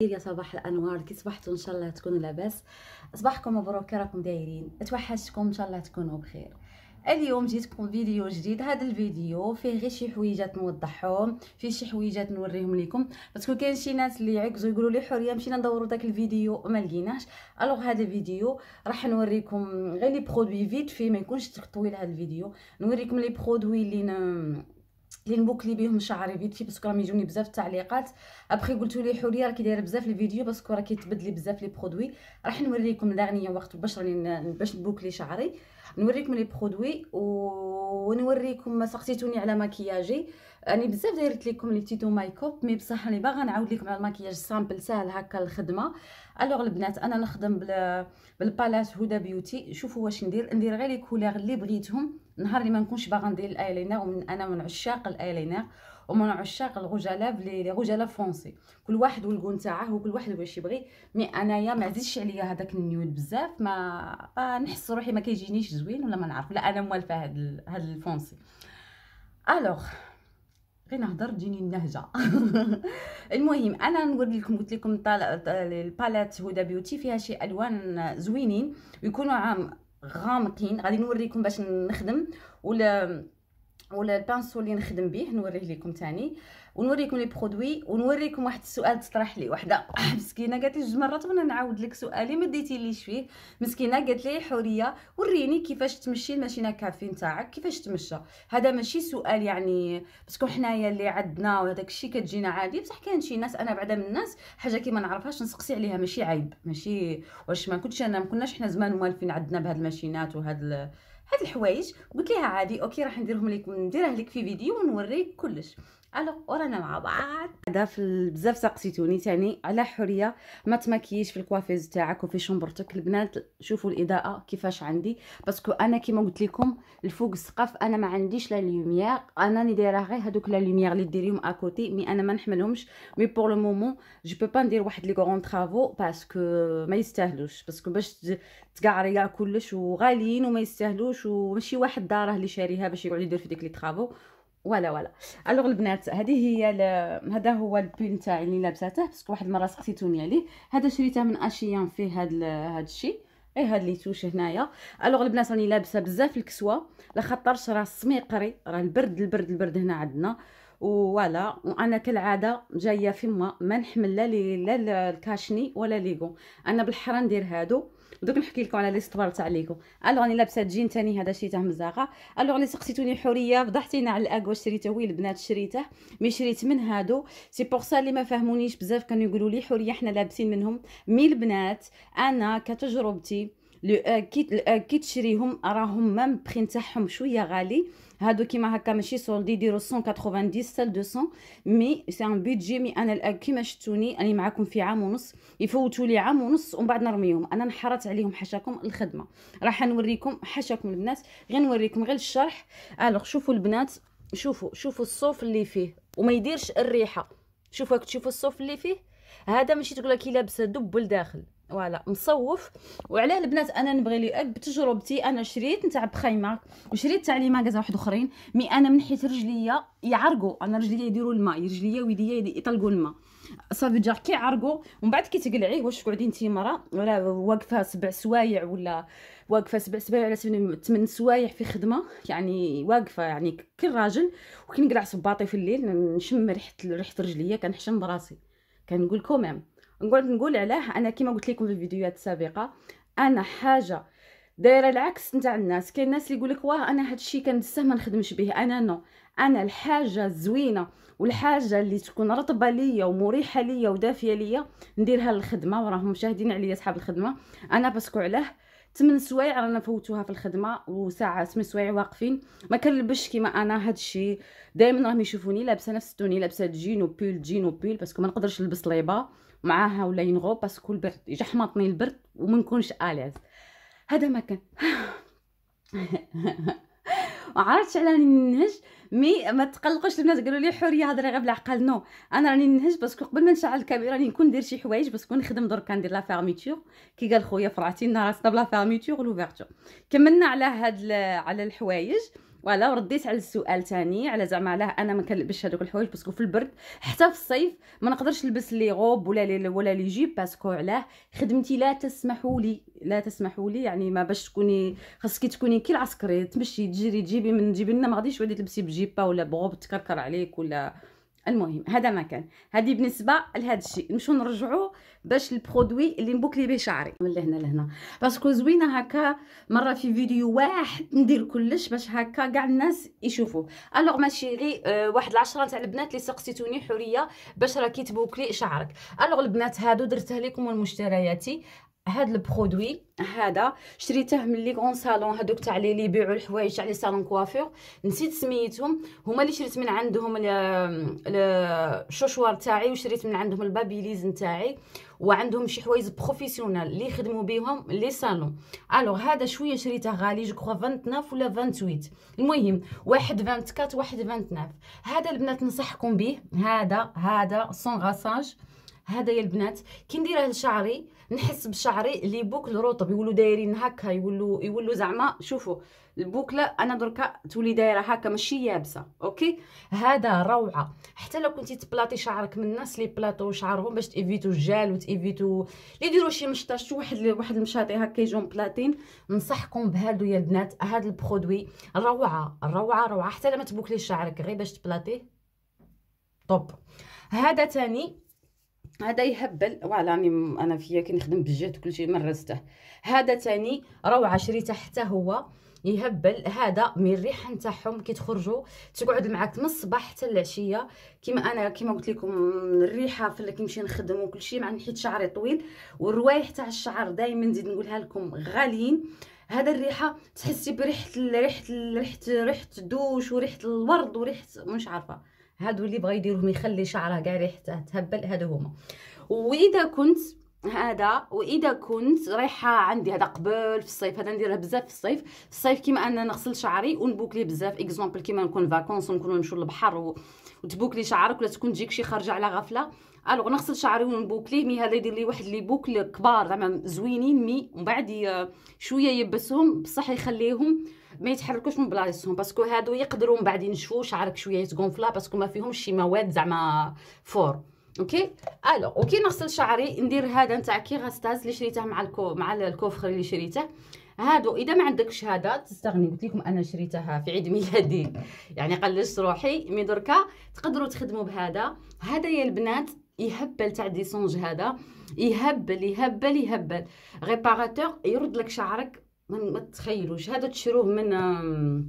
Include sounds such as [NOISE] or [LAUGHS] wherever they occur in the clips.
يا صباح الانوار كي صبحتوا ان شاء الله تكونوا لاباس صباحكم مبروك راكم دايرين توحشتكم ان شاء الله تكونوا بخير اليوم جيتكم فيديو جديد هذا الفيديو فيه غير شي حويجات نوضحهم فيه شي حويجات نوريهم لكم باسكو كاين شي ناس اللي يعكزوا يقولوا لي حوريه مشينا ندوروا داك الفيديو وما لقيناش الوغ هذا الفيديو راح نوريكم غير لي برودوي فيت فيه ما يكونش طويل هذا الفيديو نوريكم لي برودوي اللي لي نبوكلي بهم شعري فيت في باسكو راهم يجوني بزاف التعليقات ابخي قلتوا لي حوريه راكي دايره بزاف الفيديو باسكو راكي تبدلي بزاف لي برودوي راح نوريكم لاغنيه وقت باش راني باش نبوكلي شعري نوريكم لي برودوي ونوريكم سقسيتوني على مكياجي راني بزاف دايرت لكم لي تيتو مايكوب مي بصح راني باغا نعاود لكم على المكياج سامبل ساهل هكا الخدمه الوغ البنات انا نخدم بالبالات هدى بيوتي شوفوا واش ندير ندير غير لي كولير اللي بغيتهم نهار اللي ما نكونش باغا ندير الايلينر ومن انا من عشاق الايلينر ومن عشاق الغجلاف لي غجلاف فرونسي كل واحد والكون تاعه وكل واحد واش يبغي مي انايا ما عزيزش عليا هذاك النيود بزاف ما نحس روحي ما كيجينيش زوين ولا ما نعرف لا انا موالفه هاد هاد الفونسي الوغ غير نهضر ديني النهجه [LAUGHS] المهم انا نقول لكم قلت لكم الباليت هدى بيوتي فيها شي الوان زوينين ويكونوا عام غامقين غادي نوريكم باش نخدم ولا ولا البانسو اللي نخدم به نوريه لكم تاني ونوريكم لي برودوي ونوريكم واحد السؤال تطرح لي وحده [LAUGHS] آه، مسكينه قالت لي جوج مرات وانا نعاود لك سؤالي ما ديتيليش فيه مسكينه قالت لي حوريه وريني كيفاش تمشي الماشينه كافي نتاعك كيفاش تمشى هذا ماشي سؤال يعني باسكو حنايا اللي عندنا وداك الشيء كتجينا عادي بصح كاين شي ناس انا بعدا من الناس حاجه كيما نعرفهاش نسقسي عليها ماشي عيب ماشي واش ما كنتش انا ما كناش حنا زمان موالفين عندنا بهاد الماشينات وهاد هاد الحوايج قلت ليها عادي اوكي راح نديرهم لكم نديره لك في فيديو ونوريك كلش الو ورانا مع بعض هذا في بزاف سقسيتوني تاني على حريه ما تماكيش في الكوافيز تاعك وفي شومبرتك البنات شوفوا الاضاءه كيفاش عندي باسكو انا كيما قلت لكم الفوق السقف انا ما عنديش لا لوميير انا ني دايره غير هذوك لا لوميير اللي ديريهم اكوتي مي انا ما نحملهمش مي بور لو مومون جو بو با ندير واحد لي غون طرافو باسكو ما يستاهلوش باسكو باش تقعري كلش وغاليين وما يستاهلوش وماشي واحد داره اللي شاريها باش يقعد يدير في ديك لي طرافو ولا ولا الوغ البنات هذه هي ل... هذا هو البين تاعي اللي لابساته باسكو واحد المره سقسيتوني عليه هذا شريته من اشيان H&M فيه هاد ال... هاد الشيء اي هاد لي توش هنايا الوغ البنات راني لابسه بزاف الكسوه لخاطرش راه السميقري راه البرد البرد البرد هنا عندنا ولا وانا كالعاده جايه فيما ما نحمل لا لي لا الكاشني ولا ليغو انا بالحرا ندير هادو دوك نحكي لكم على لي ستوار تاع ليكو الوغ راني لابسه جين ثاني هذا شريته مزاقه الوغ اللي سقسيتوني حوريه فضحتينا على الاكوا شريته وي البنات شريته مي شريت من هادو سي بور سا اللي ما فهمونيش بزاف كانوا يقولوا لي حوريه حنا لابسين منهم مي البنات انا كتجربتي كي تشريهم راهم ميم بخي تاعهم شويه غالي هادو كيما هكا ماشي دي ديرو 190 سال 200 مي سي ان بيدجي مي انا كيما شفتوني اني معاكم في عام ونص يفوتوا لي عام ونص ومن بعد نرميهم انا نحرت عليهم حشاكم الخدمه راح نوريكم حشاكم البنات غير نوريكم غير الشرح الوغ شوفوا البنات شوفوا شوفوا الصوف اللي فيه وما يديرش الريحه شوفوا تشوفوا الصوف اللي فيه هذا ماشي تقول لك لابسه دب لداخل فوالا مصوف وعلاه البنات انا نبغي لي بتجربتي انا شريت نتاع بخيمه وشريت تاع لي ماكازا واحد اخرين مي انا من حيت رجليا يعرقوا انا رجليا يديروا الماء رجليا ويديا يطلقوا الماء صافي جا كي عرقوا ومن بعد كي تقلعي واش تقعدي انت مرا ولا واقفه سبع سوايع ولا واقفه سبع سوايع على ثمان سوايع في خدمه يعني واقفه يعني كالراجل وكي نقلع صباطي في الليل نشم ريحه ريحه رجليا كنحشم براسي كنقول كومام نقعد نقول علاه انا كما قلت لكم في الفيديوهات السابقه انا حاجه دايره العكس نتاع الناس كاين الناس اللي يقول لك واه انا هذا الشيء كنتسه ما نخدمش به انا نو انا الحاجه الزوينه والحاجه اللي تكون رطبه ليا ومريحه ليا ودافيه ليا نديرها للخدمه وراهم مشاهدين عليا صحاب الخدمه انا باسكو علاه 8 سوايع رانا فوتوها في الخدمه وساعه 8 سوايع واقفين ما كنلبش كيما انا هذا الشيء دائما راهم يشوفوني لابسه نفس التوني لابسه جين وبيل جين وبيل باسكو ما نقدرش نلبس ليبا معاها ولا ينغو باسكو البرد يجحمطني البرد وما نكونش اليز هذا ما كان [LAUGHS] عرفتش على راني ننهج مي ما تقلقوش البنات قالوا لي حوريه هضري غير بالعقل نو انا راني ننهج باسكو قبل ما نشعل الكاميرا راني نكون ندير شي حوايج باسكو نخدم درك ندير لا فيرميتور كي قال خويا فرعتينا راسنا بلا فيرميتور لوفيرتور كملنا على هاد على الحوايج فوالا ورديت على السؤال ثاني على زعما علاه انا ما كنلبسش هذوك الحوايج باسكو في البرد حتى في الصيف ما نقدرش نلبس لي غوب ولا لي ولا لي جيب باسكو علاه خدمتي لا تسمحوا لي لا تسمحوا لي يعني ما باش تكوني خاصك تكوني كي العسكري تمشي تجري تجيبي من جيبنا ما غاديش ولي تلبسي بجيبه ولا بغوب تكركر عليك ولا المهم هذا ما كان هذه بالنسبه لهذا الشيء نمشيو نرجعوا باش البرودوي اللي نبوكلي به شعري من لهنا لهنا باسكو زوينه هكا مره في فيديو واحد ندير كلش باش هكا كاع الناس يشوفوه الوغ ماشي غير آه، واحد العشره تاع البنات اللي سقسيتوني حوريه باش راكي تبوكلي شعرك الوغ البنات هادو درتها لكم المشترياتي هاد البرودوي هذا شريته من لي غون صالون هذوك تاع لي يبيعوا الحوايج تاع لي صالون كوافير نسيت سميتهم هما اللي شريت من عندهم الشوشوار تاعي وشريت من عندهم البابيليز تاعي وعندهم شي حوايج بروفيسيونال اللي يخدموا بهم لي صالون الوغ هذا شويه شريته غالي جو كخوا 29 ولا 28 المهم واحد 24 واحد 29 هذا البنات نصحكم به هذا هذا سون غاساج يا البنات كي ندير هاد شعري نحس بشعري لي بوكل رطب يولو دايرين هكا يولو يولو زعما شوفوا البوكله انا دركا تولي دايره هكا ماشي يابسه اوكي هذا روعه حتى لو كنتي تبلاطي شعرك من الناس لي بلاطو شعرهم باش تيفيتو الجال وتيفيتو لي يديروا شي مشطاش واحد واحد المشاطي هكا يجون بلاطين نصحكم بهادو يا البنات هاد البرودوي روعه روعه روعه حتى لما تبوكلي شعرك غير باش تبلاطيه طوب هذا تاني هذا يهبل راني انا فيا كنخدم بالجهد وكلشي مرسته هذا تاني روعه شريته حتى هو يهبل هذا من الريحه نتاعهم كي تخرجوا تقعد معاك من الصباح حتى العشيه كيما انا كيما قلت لكم الريحه اللي كنمشي نخدم وكلشي مع حيت شعري طويل والروايح تاع الشعر دائما نزيد نقولها لكم غاليين هذا الريحه تحسي بريحه ريحه ريحه ريحه الدوش وريحه الورد وريحه مش عارفه هادو اللي بغا يديرهم يخلي شعره كاع ريحته تهبل هادو هما واذا كنت هذا واذا كنت رايحه عندي هذا قبل في الصيف هذا نديرها بزاف في الصيف في الصيف كيما انا نغسل شعري ونبوكلي بزاف اكزومبل كيما نكون فاكونس ونكون نمشيو للبحر و... وتبوكلي شعرك ولا تكون تجيك شي خارجه على غفله الوغ نغسل شعري ونبوكليه مي هذا يدير لي واحد لي بوكل كبار زعما زوينين مي ومن بعد شويه يبسهم بصح يخليهم ما يتحركوش من بلاصتهم باسكو هادو يقدروا من بعد ينشفوا شعرك شويه يتغونفلا باسكو ما فيهمش شي مواد زعما فور اوكي الوغ وكي نغسل شعري ندير هذا نتاع كيغاستاز اللي شريته مع الكو مع الكوفخر اللي شريته هادو اذا ما عندكش هذا تستغني قلت لكم انا شريتها في عيد ميلادي يعني قلشت روحي مي دركا تقدروا تخدموا بهذا هذا يا البنات يهبل تاع ديسونج هذا يهبل يهبل يهبل ريباراتور يرد لك شعرك ما تخيلوش هذا تشروه من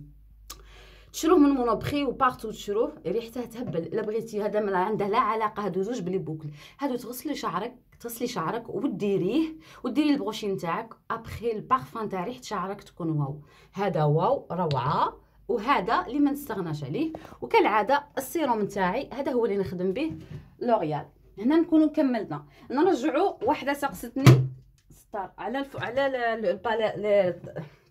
تشروه من مونوبخي وبارتو تشروه ريحته تهبل لا بغيتي هذا ما عنده لا علاقه هادو زوج بلي بوكل هادو تغسلي شعرك تغسلي شعرك وديريه وديري البروشي نتاعك ابخي البارفان تاع ريحه شعرك تكون واو هذا واو روعه وهذا اللي ما نستغناش عليه وكالعاده السيروم نتاعي هذا هو اللي نخدم به لوريال هنا نكونوا كملنا نرجعوا وحده سقستني السطر على الف...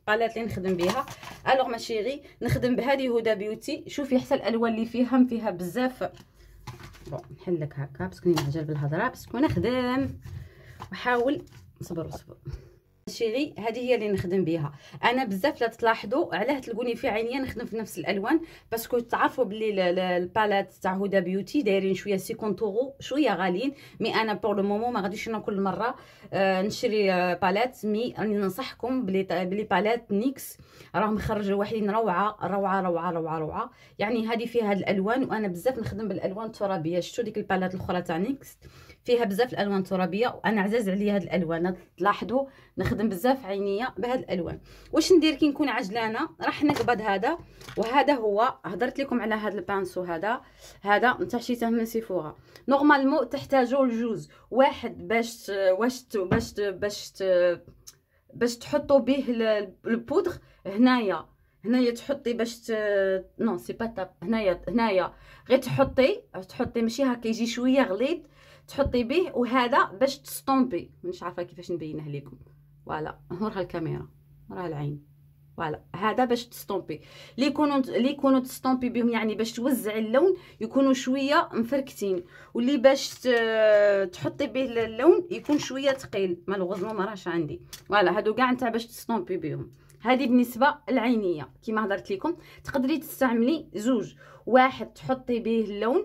على الباليت اللي نخدم بها الوغ ما شيري نخدم بهذه هدى بيوتي شوفي حتى الالوان اللي فيها فيها بزاف بون نحلك هكا باسكو نعجل بالهضره باسكو نخدم وحاول صبر صبر هادشي غي هذه هي اللي نخدم بها انا بزاف لا تلاحظوا علاه تلقوني في عينيا نخدم في نفس الالوان باسكو تعرفوا بلي البالات تاع هدى بيوتي دايرين شويه سي كونتورو شويه غاليين مي انا بور لو مومون ما غاديش انا كل مره آه، نشري آه بالات مي راني ننصحكم بلي بلي بالات نيكس راهم خرجوا واحدين روعه روعه روعه روعه روعه يعني هذه فيها الالوان وانا بزاف نخدم بالالوان الترابيه شفتوا ديك البالات الاخرى تاع نيكس فيها بزاف الالوان ترابيه وانا عزاز عليا هاد الالوان تلاحظوا نخدم بزاف عينيه بهاد الالوان واش ندير كي نكون عجلانه راح نقبض هذا وهذا هو هضرت لكم على هاد البانسو هذا هذا نتاع شيته من سيفورا نورمالمون تحتاجوا لجوج واحد باش واش باش باش باش تحطوا به البودغ هنايا هنايا تحطي باش ت... نو سي با تاب هنايا هنايا غير تحطي تحطي ماشي هكا يجي شويه غليظ تحطي به وهذا باش تستومبي مانيش عارفه كيفاش نبينه لكم فوالا نورها الكاميرا راه العين فوالا هذا باش تستومبي اللي يكونوا اللي يكونوا تستومبي بهم يعني باش توزعي اللون يكونوا شويه مفركتين واللي باش تحطي به اللون يكون شويه ثقيل مالوغزمون ما راهش عندي فوالا هادو كاع نتاع باش تستومبي بهم هذه بالنسبه العينيه كيما هضرت لكم تقدري تستعملي زوج واحد تحطي به اللون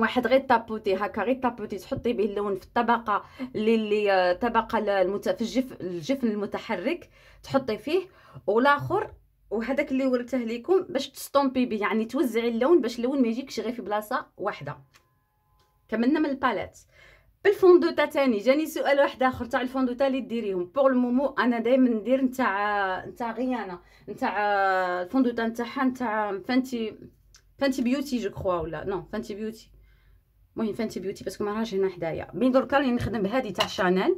واحد غير طابوتي هكا غير طابوتي تحطي به اللون في الطبقه اللي اللي الطبقه آه، المت... في الجفن المتحرك تحطي فيه والاخر وهذاك اللي ورته لكم باش تستومبي به يعني توزعي اللون باش اللون ما يجيكش غير في بلاصه واحده كملنا من الباليت بالفوندوتا تاني جاني سؤال واحد اخر تاع الفوندوتا اللي ديريهم بوغ المومو انا دائما ندير نتاع نتاع غيانا نتاع الفوندوتا نتاعها نتاع فانتي فانتي بيوتي جو كخوا ولا نو فانتي بيوتي المهم فانتي بيوتي باسكو ما راهش هنا حدايا من دركا اللي نخدم بهذه تاع شانيل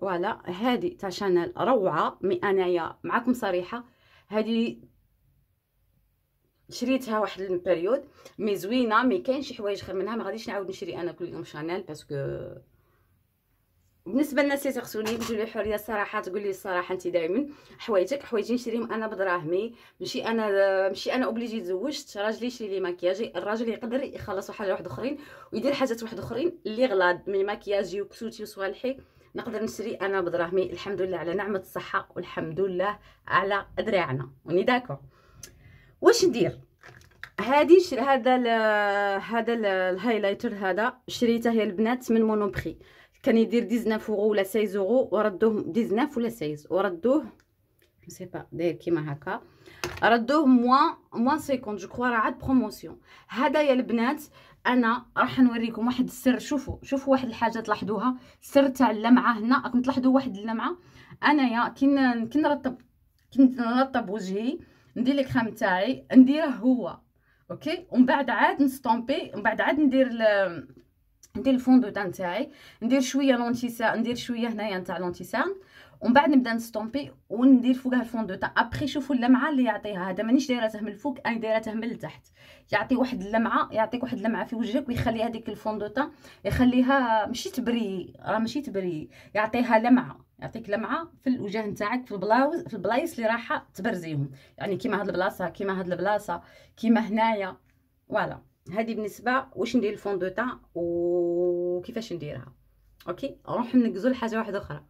فوالا هذه تاع شانيل روعه مي انايا معاكم صريحه هذه شريتها واحد البريود مي زوينه مي كاين شي حوايج خير منها ما غاديش نعاود نشري انا كل يوم شانيل باسكو بالنسبه للناس اللي تيغسلوني يقولوا لي حريه الصراحه تقول لي الصراحه انت دائما حوايجك حوايجي نشريهم انا بدراهمي ماشي انا ماشي انا اوبليجي تزوجت راجلي يشري لي مكياجي الراجل يقدر يخلص حاجه واحد اخرين ويدير حاجات واحد اخرين اللي غلاض من مكياجي وكسوتي وصوالحي نقدر نشري انا بدراهمي الحمد لله على نعمه الصحه والحمد لله على ذراعنا وني داكو واش ندير هادي شري هذا هذا الهايلايتر هذا شريته يا البنات من مونوبري كان يدير 19 اورو ولا 16 اورو وردوه 19 ولا 16 وردوه سي با داير كيما هكا ردوه موان موان 50 جو كوا راه عاد بروموسيون هذايا البنات انا راح نوريكم واحد السر شوفوا شوفوا واحد الحاجه تلاحظوها سر تاع اللمعه هنا راكم تلاحظوا واحد اللمعه انايا كي كي نرطب كي نرطب وجهي ندير لي كريم تاعي نديره هو اوكي ومن بعد عاد نستومبي ومن بعد عاد ندير ندير الفون دو تان تاعي ندير شويه لونتيسان ندير شويه هنايا نتاع لونتيسان ومن بعد نبدا نستومبي وندير فوقها الفون دو تان ابري شوفوا اللمعه اللي يعطيها هذا مانيش دايرته من الفوق انا دايرته من التحت يعطي واحد اللمعه يعطيك واحد اللمعه في وجهك ويخلي هذيك الفون دو تان يخليها ماشي تبري راه ماشي تبري يعطيها لمعه يعطيك لمعه في الوجه نتاعك في البلاوز في البلايص اللي راحه تبرزيهم يعني كيما هاد البلاصه كيما هاد البلاصه كيما هنايا فوالا هذه بالنسبه واش ندير الفوندوتا وكيفاش نديرها اوكي نروح نقزو لحاجه واحده اخرى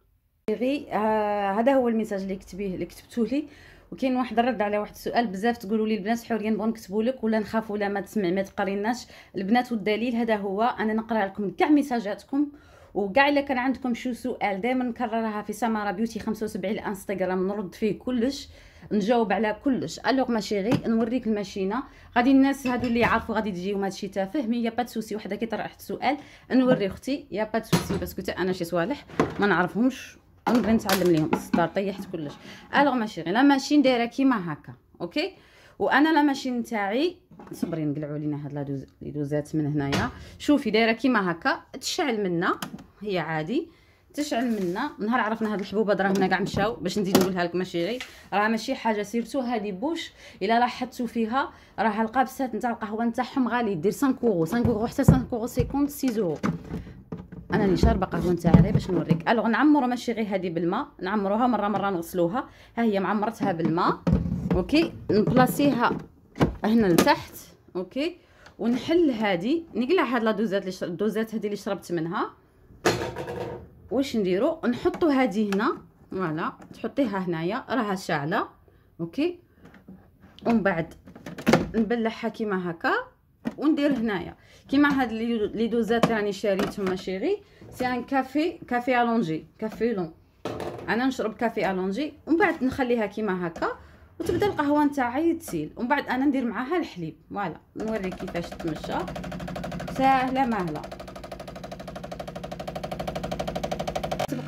غي آه، هذا هو الميساج اللي كتبيه اللي كتبتوه لي وكاين واحد الرد على واحد السؤال بزاف تقولوا لي البنات حوريا نبغوا نكتبوا لك ولا نخاف ولا ما تسمع ما تقريناش البنات والدليل هذا هو انا نقرا لكم كاع ميساجاتكم وكاع الا كان عندكم شي سؤال دائما نكررها في سماره بيوتي 75 الانستغرام نرد فيه كلش نجاوب على كلش الوغ ماشي غي نوريك الماشينه غادي الناس هادو اللي يعرفوا غادي تجيهم هادشي تافه مي يا با سوسي وحده كي طرحت سؤال نوري اختي يا با سوسي باسكو انا شي صوالح ما نعرفهمش ونبغي نتعلم ليهم السطار طيحت كلش الوغ ماشي غي لا ماشين دايره كيما هكا اوكي وانا لا ماشين تاعي صبري نقلعوا لينا هاد لي دوزات من هنايا شوفي دايره كيما هكا تشعل منا هي عادي تشعل منا نهار عرفنا هاد الحبوبات راه هنا كاع مشاو باش نزيد نقولها لك ماشي غير راه ماشي حاجه سيرتو هادي بوش الا لاحظتوا فيها راه القابسات نتاع القهوه نتاعهم غالي دير 5 كورو 5 كورو حتى 5 كورو 50 6 اورو انا اللي شاربه قهوه نتاعي باش نوريك الوغ نعمرو ماشي غير هادي بالماء نعمروها مره مره نغسلوها ها هي معمرتها بالماء اوكي نبلاصيها هنا لتحت اوكي ونحل هادي نقلع هاد لا دوزات دوزات هادي اللي شربت منها واش نديرو نحطو هذه هنا فوالا تحطيها هنايا راها شاعله اوكي ومن بعد نبلعها كيما هكا وندير هنايا كيما هاد لي دوزات راني شريتهم شيري سي ان كافي كافي الونجي كافي لون انا نشرب كافي الونجي ومن بعد نخليها كيما هكا وتبدا القهوه نتاعي تسيل ومن بعد انا ندير معاها الحليب فوالا نوريك كيفاش تمشى ساهله مهله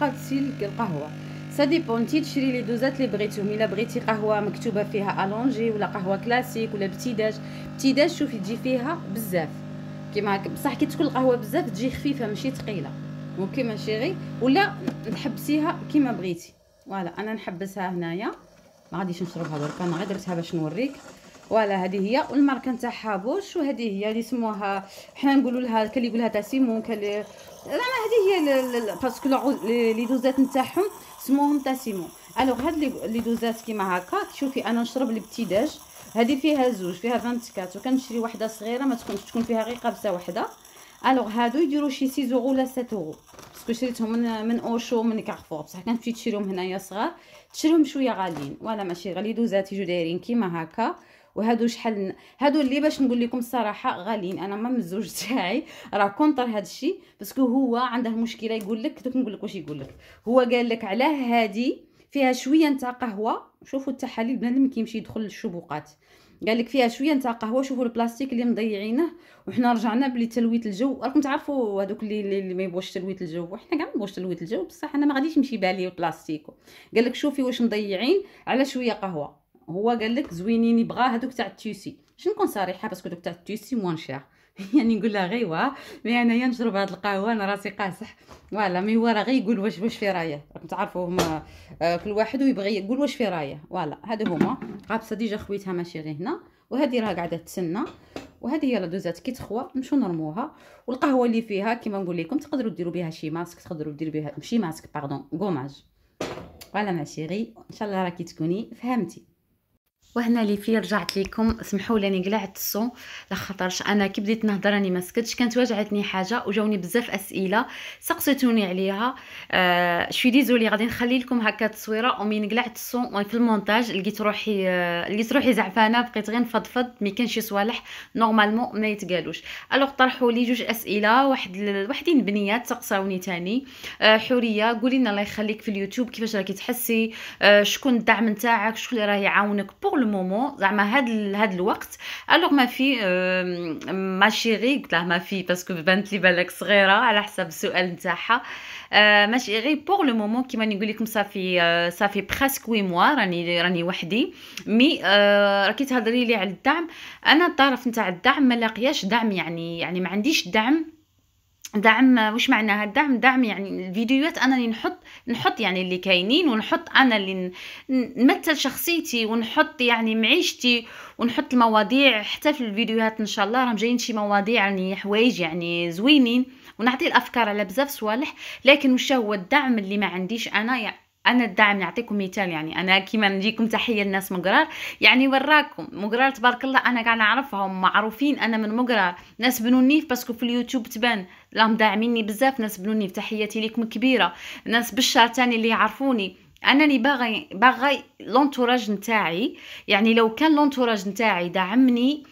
تلقى القهوه سادي بونتي تشري لي دوزات لي بغيتهم الا بغيتي قهوه مكتوبه فيها الونجي ولا قهوه كلاسيك ولا بتيداج بتيداج شوفي تجي فيها بزاف كيما بصح كي تكون القهوه بزاف تجي خفيفه ماشي ثقيله اوكي ماشي غي ولا تحبسيها كيما بغيتي فوالا انا نحبسها هنايا ما غاديش نشربها دركا انا غير درتها باش نوريك فوالا هذه هي والماركه نتاع حابوش وهذه هي اللي سموها حنا نقولوا لها كلي يقولها تاع سيمون كان زعما هذه هي باسكو لي دوزات نتاعهم سموهم تاع سيمون الوغ هاد لي دوزات كيما هكا شوفي انا نشرب الابتداج هذه فيها زوج فيها 24 وكنشري وحده صغيره ما تكونش تكون فيها غير قبسه وحده الوغ هادو يديروا شي 6 اورو ولا 7 اورو باسكو شريتهم من من اوشو من كارفور بصح كنمشي تشريهم هنايا صغار تشريهم شويه غاليين ولا ماشي غالي دوزات يجو دايرين كيما هكا وهادو شحال هادو اللي باش نقول لكم الصراحه غاليين انا ما من الزوج تاعي راه كونطر هذا الشيء باسكو هو عنده مشكله يقول لك دوك نقول لك واش يقول لك هو قال لك علاه هادي فيها شويه نتاع قهوه شوفوا التحاليل بنادم كيمشي يدخل للشبوقات قال لك فيها شويه نتاع قهوه شوفوا البلاستيك اللي مضيعينه وحنا رجعنا بلي تلويت الجو راكم تعرفوا هذوك اللي اللي ما يبغوش تلويت الجو وحنا كاع ما نبغوش تلويت الجو بصح انا ما غاديش نمشي بالي البلاستيكو قال لك شوفي واش مضيعين على شويه قهوه هو قال لك زوينين يبغى هذوك تاع التيسي شنو نكون صريحه باسكو دوك تاع التيسي موان شير يعني نقول لها غيوا مي انايا نشرب هاد القهوه انا راسي قاصح فوالا مي هو راه غير يقول واش واش في رايه راكم تعرفوا هما آه، كل واحد ويبغي يقول واش في رايه فوالا هادو هما قابصه ديجا خويتها ماشي غير هنا وهذه راه قاعده تسنى وهذه هي دوزات كي تخوى نمشيو نرموها والقهوه اللي فيها كيما نقول لكم تقدروا ديروا بها شي ماسك تقدروا ديروا بها ماشي ماسك باردون غوماج فوالا ماشي غي ان شاء الله راكي تكوني فهمتي وهنا لي فيه رجعت لكم سمحوا لي قلعت الصو لخاطرش انا كي بديت نهضر راني ما سكتش كانت واجعتني حاجه وجاوني بزاف اسئله سقسيتوني عليها آه شوي ديزولي غادي نخلي لكم هكا تصويره ومين قلعت الصو في المونتاج لقيت روحي آه لقيت روحي زعفانه بقيت غير نفضفض ما كانش شي صوالح نورمالمون ما يتقالوش الوغ طرحوا لي جوج اسئله واحد وحدين بنيات سقساوني تاني آه حوريه قولي لنا الله يخليك في اليوتيوب كيفاش راكي تحسي آه شكون الدعم نتاعك شكون اللي راه يعاونك بوغ لو مومون زعما هاد هاد الوقت الوغ ما في ما شيغي قلت لها ما في باسكو بانت لي بالك صغيره على حسب السؤال نتاعها ما شيغي بور لو مومون كيما نقول لكم صافي صافي بريسك وي موا راني راني وحدي مي راكي تهضري لي على الدعم انا الطرف نتاع الدعم ما لاقياش دعم يعني يعني ما عنديش دعم دعم وش معناها الدعم دعم يعني الفيديوهات انا اللي نحط نحط يعني اللي كاينين ونحط انا اللي نمثل شخصيتي ونحط يعني معيشتي ونحط المواضيع حتى في الفيديوهات ان شاء الله راهم جايين شي مواضيع يعني حوايج يعني زوينين ونعطي الافكار على بزاف صوالح لكن وش هو الدعم اللي ما عنديش انا يعني انا الدعم نعطيكم مثال يعني انا كيما نجيكم تحيه للناس مقرار يعني وراكم مقرار تبارك الله انا كاع نعرفهم معروفين انا من مقرار ناس بنوني باسكو في اليوتيوب تبان راهم داعميني بزاف ناس بنوني تحياتي ليكم كبيره ناس بالشهر تاني اللي يعرفوني انني باغي باغي لونتوراج نتاعي يعني لو كان لونتوراج نتاعي دعمني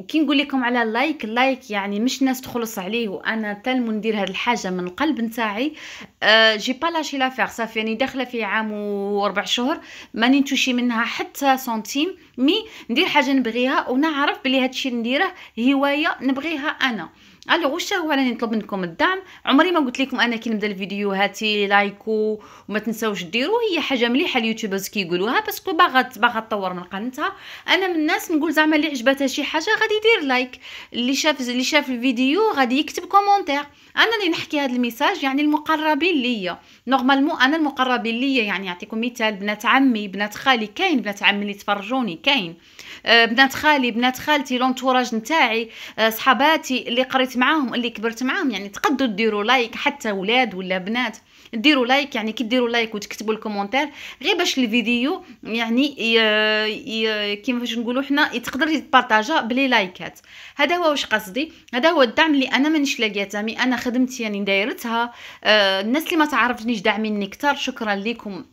وكي نقول لكم على لايك لايك يعني مش ناس تخلص عليه وانا تلم ندير هذه الحاجه من القلب نتاعي أه جي با لاشي لافير صافي يعني داخله في عام واربع شهور ماني نتوشي منها حتى سنتيم مي ندير حاجه نبغيها ونعرف بلي هادشي نديره هوايه نبغيها انا الوغ واش هو راني نطلب منكم الدعم عمري ما قلت لكم انا كي نبدا الفيديو هاتي لايكو وما تنساوش ديروا هي حاجه مليحه اليوتيوبرز كيقولوها باسكو باغا باغا تطور من قناتها انا من الناس نقول زعما اللي عجبتها شي حاجه غادي يدير لايك اللي شاف اللي شاف الفيديو غادي يكتب كومونتير انا اللي نحكي هذا الميساج يعني المقربين ليا نورمالمون انا المقربين ليا يعني نعطيكم مثال بنات عمي بنات خالي كاين بنات عمي اللي تفرجوني كاين أه، بنات خالي بنات خالتي لونتوراج نتاعي أه، صحاباتي اللي قريت معاهم اللي كبرت معاهم يعني تقدروا ديروا لايك حتى ولاد ولا بنات ديروا لايك يعني كي ديروا لايك وتكتبوا الكومونتير غير باش الفيديو يعني كيفاش نقولوا حنا تقدر يتبارطاجا بلي لايكات هذا هو واش قصدي هذا هو الدعم اللي انا مانيش لاقيه تامي انا خدمتي يعني دايرتها آه، الناس اللي ما تعرفنيش داعميني كثر شكرا لكم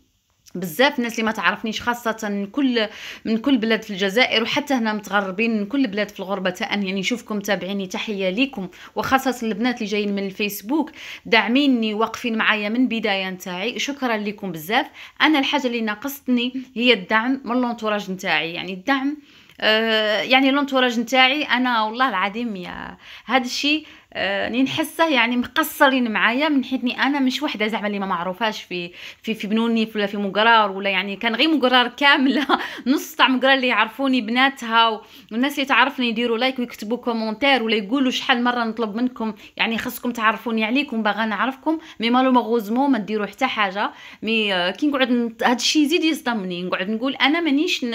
بزاف الناس اللي ما تعرفنيش خاصه من كل من كل بلاد في الجزائر وحتى هنا متغربين من كل بلاد في الغربه تاع يعني نشوفكم تابعيني تحيه ليكم وخاصه البنات اللي جايين من الفيسبوك داعميني واقفين معايا من بدايه نتاعي شكرا لكم بزاف انا الحاجه اللي ناقصتني هي الدعم من لونتوراج نتاعي يعني الدعم آه، يعني لونتوراج نتاعي انا والله العظيم يا هذا الشيء راني آه، نحسه يعني مقصرين معايا من حيتني انا مش وحده زعما اللي ما معروفاش في في في بنوني ولا في مقرار ولا يعني كان غير مقرار كامله [LAUGHS] نص تاع مقرار اللي يعرفوني بناتها والناس اللي تعرفني يديروا لايك ويكتبوا كومونتير ولا يقولوا شحال مره نطلب منكم يعني خصكم تعرفوني عليكم باغا نعرفكم مي مالوموغوزمون ما ديروا حتى حاجه مي آه، كي نقعد هذا الشيء يزيد يصدمني نقعد نقول انا مانيش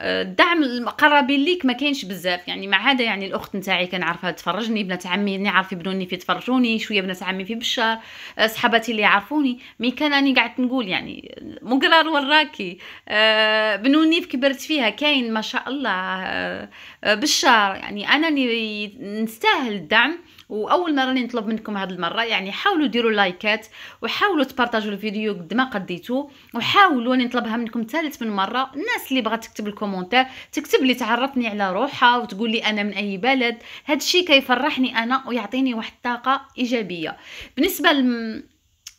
الدعم المقربين ليك ما كاينش بزاف يعني ما عدا يعني الاخت نتاعي كنعرفها تفرجني بنات عمي نعرف يبنوني في تفرجوني شويه بنات عمي في بشار آه، صحاباتي اللي يعرفوني مي كان راني قعدت نقول يعني مقرار وراكي آه، بنوني في كبرت فيها كاين ما شاء الله آه، بشار يعني انا اللي نستاهل الدعم واول مره راني نطلب منكم هذه المره يعني حاولوا ديروا لايكات وحاولوا تبارطاجوا الفيديو قد ما قديتو وحاولوا راني نطلبها منكم ثالث من مره الناس اللي بغات تكتب الكومونتير تكتب لي تعرفني على روحها وتقول لي انا من اي بلد هذا الشيء كيفرحني انا ويعطيني واحد الطاقه ايجابيه بالنسبه لم...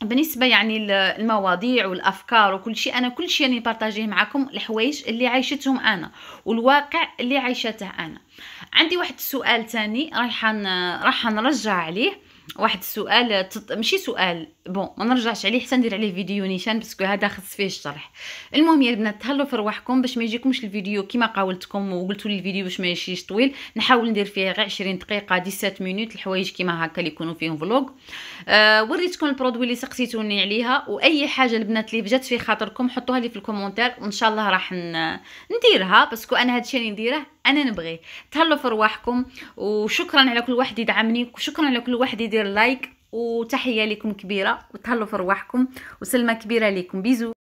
بالنسبه يعني المواضيع والافكار وكل شيء انا كل شيء راني بارطاجيه معكم الحوايج اللي عايشتهم انا والواقع اللي عايشته انا عندي واحد السؤال ثاني رايحه راح نرجع عليه واحد السؤال تط... ماشي سؤال بون ما نرجعش عليه حتى ندير عليه فيديو نيشان باسكو هذا خص فيه الشرح المهم يا البنات تهلاو في رواحكم باش ما يجيكمش الفيديو كيما قاولتكم وقلتوا لي الفيديو باش ما يشيش طويل نحاول ندير فيه غير 20 دقيقه 17 مينوت الحوايج كيما هكا اللي يكونوا فيهم فلوغ آه وريتكم البرودوي اللي سقسيتوني عليها واي حاجه البنات اللي جات في خاطركم حطوها لي في الكومونتير وان شاء الله راح ن... نديرها باسكو انا هادشي اللي نديره انا نبغيه تهلاو في رواحكم وشكرا على كل واحد يدعمني وشكرا على كل واحد يدير دير لايك وتحيه لكم كبيره وتهلاو في رواحكم وسلمه كبيره لكم بيزو